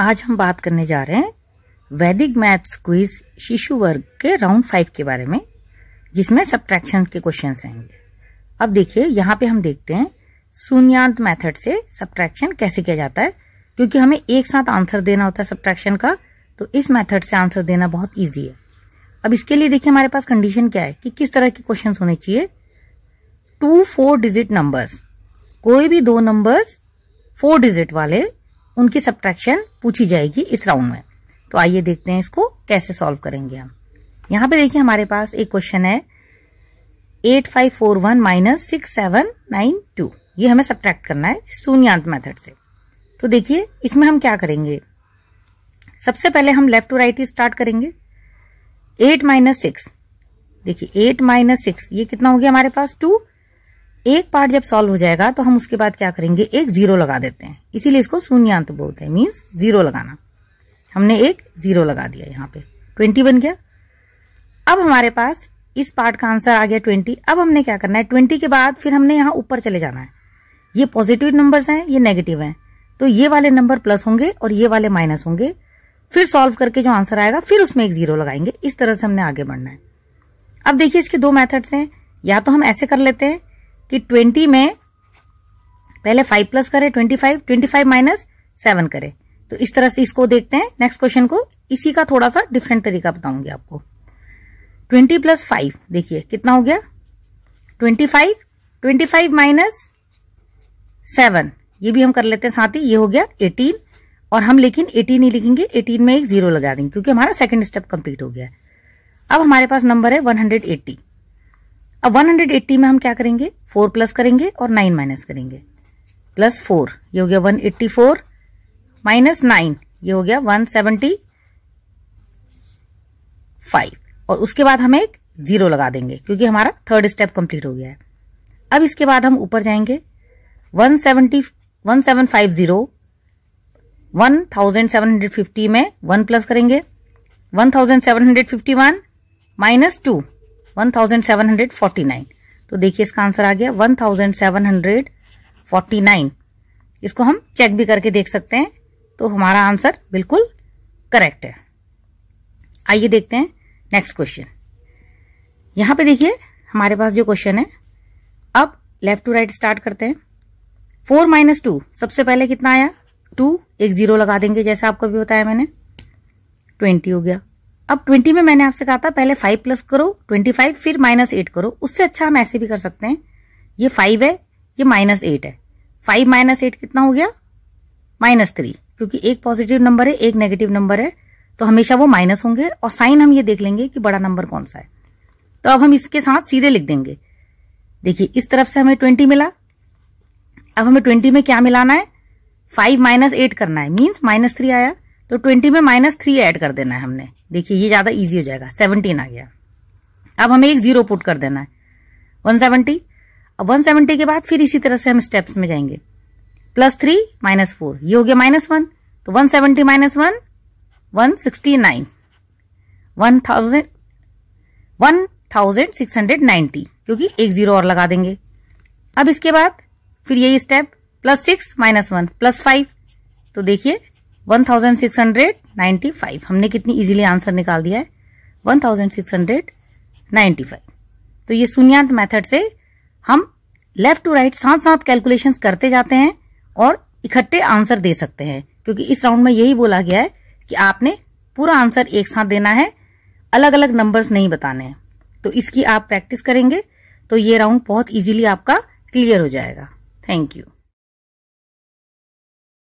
आज हम बात करने जा रहे हैं वैदिक मैथ्स क्विज शिशु वर्ग के राउंड फाइव के बारे में जिसमें सब्ट्रैक्शन के क्वेश्चन आएंगे अब देखिए यहाँ पे हम देखते हैं शून्यांत मेथड से सब्ट्रैक्शन कैसे किया जाता है क्योंकि हमें एक साथ आंसर देना होता है सब्ट्रैक्शन का तो इस मेथड से आंसर देना बहुत ईजी है अब इसके लिए देखिए हमारे पास कंडीशन क्या है कि किस तरह के क्वेश्चन होने चाहिए टू फोर डिजिट नंबर्स कोई भी दो नंबर्स फोर डिजिट वाले उनकी सब्ट्रैक्शन पूछी जाएगी इस राउंड में तो आइए देखते हैं इसको कैसे सॉल्व करेंगे हम यहाँ पे देखिए हमारे पास एक क्वेश्चन है eight five four one minus six seven nine two ये हमें सब्ट्रैक्ट करना है शून्यांत मेथड से तो देखिए इसमें हम क्या करेंगे सबसे पहले हम लेफ्ट टू राइट स्टार्ट करेंगे एट माइनस सिक्स देखिए एट माइनस सिक्स ये कितना हो गया हमारे पास टू एक पार्ट जब सॉल्व हो जाएगा तो हम उसके बाद क्या करेंगे एक जीरो लगा देते हैं इसीलिए इसको शून्यंत बोलते हैं मीन्स जीरो लगाना हमने एक जीरो लगा दिया यहाँ पे ट्वेंटी बन गया अब हमारे पास इस पार्ट का आंसर आ गया ट्वेंटी अब हमने क्या करना है ट्वेंटी के बाद फिर हमने यहाँ ऊपर चले जाना है ये पॉजिटिव नंबर्स हैं ये नेगेटिव हैं तो ये वाले नंबर प्लस होंगे और ये वाले माइनस होंगे फिर सॉल्व करके जो आंसर आएगा फिर उसमें एक जीरो लगाएंगे इस तरह से हमने आगे बढ़ना है अब देखिए इसके दो मेथड्स हैं या तो हम ऐसे कर लेते हैं कि ट्वेंटी में पहले फाइव प्लस करें twenty five twenty five minus seven करें तो इस तरह से इसको देखते हैं नेक्स्ट क्वेश्चन को इसी का थोड़ा सा डिफरेंट तरीका बताऊंगी आपको ट्वेंटी प्लस फाइव देखिए कितना हो गया twenty five twenty five minus seven ये भी हम कर लेते हैं साथ ही ये हो गया एटीन और हम लेकिन एटीन ही लिखेंगे एटीन में एक जीरो लगा देंगे क्योंकि हमारा सेकेंड स्टेप कंप्लीट हो गया अब हमारे पास नंबर है वन हंड्रेड एट्टी अब 180 में हम क्या करेंगे 4 प्लस करेंगे और 9 माइनस करेंगे प्लस 4 ये हो गया 184 माइनस 9 ये हो गया 175 और उसके बाद हम एक जीरो लगा देंगे क्योंकि हमारा थर्ड स्टेप कंप्लीट हो गया है अब इसके बाद हम ऊपर जाएंगे 170 1750 1750 में 1 प्लस करेंगे 1751 माइनस टू 1749 तो देखिए इसका आंसर आ गया 1749 इसको हम चेक भी करके देख सकते हैं तो हमारा आंसर बिल्कुल करेक्ट है आइए देखते हैं नेक्स्ट क्वेश्चन यहां पे देखिए हमारे पास जो क्वेश्चन है अब लेफ्ट टू राइट स्टार्ट करते हैं फोर माइनस टू सबसे पहले कितना आया टू एक जीरो लगा देंगे जैसा आपको भी बताया मैंने ट्वेंटी हो गया अब 20 में मैंने आपसे कहा था पहले 5 प्लस करो 25 फिर माइनस एट करो उससे अच्छा हम ऐसे भी कर सकते हैं ये 5 है ये माइनस एट है 5 माइनस एट कितना हो गया माइनस थ्री क्योंकि एक पॉजिटिव नंबर है एक नेगेटिव नंबर है तो हमेशा वो माइनस होंगे और साइन हम ये देख लेंगे कि बड़ा नंबर कौन सा है तो अब हम इसके साथ सीधे लिख देंगे देखिए इस तरफ से हमें ट्वेंटी मिला अब हमें ट्वेंटी में क्या मिलाना है फाइव माइनस एट करना है मीन्स माइनस थ्री आया तो ट्वेंटी में माइनस थ्री ऐड कर देना है हमने देखिए ये ज़्यादा ईजी हो जाएगा सेवनटीन आ गया अब हमें एक जीरो पुट कर देना है वन सेवेंटी अब वन सेवेंटी के बाद फिर इसी तरह से हम स्टेप्स में जाएंगे प्लस थ्री माइनस फोर ये हो गया माइनस वन तो one seventy minus one one sixty nine one thousand one thousand six hundred ninety क्योंकि एक जीरो और लगा देंगे अब इसके बाद फिर यही step plus six minus one plus five तो देखिए 1695 हमने कितनी इजीली आंसर निकाल दिया है 1695 तो ये सुनियांत मेथड से हम लेफ्ट टू राइट साथ साथ कैलकुलेशंस करते जाते हैं और इकट्ठे आंसर दे सकते हैं क्योंकि इस राउंड में यही बोला गया है कि आपने पूरा आंसर एक साथ देना है अलग अलग नंबर्स नहीं बताने हैं तो इसकी आप प्रैक्टिस करेंगे तो ये राउंड बहुत इजीली आपका क्लियर हो जाएगा थैंक यू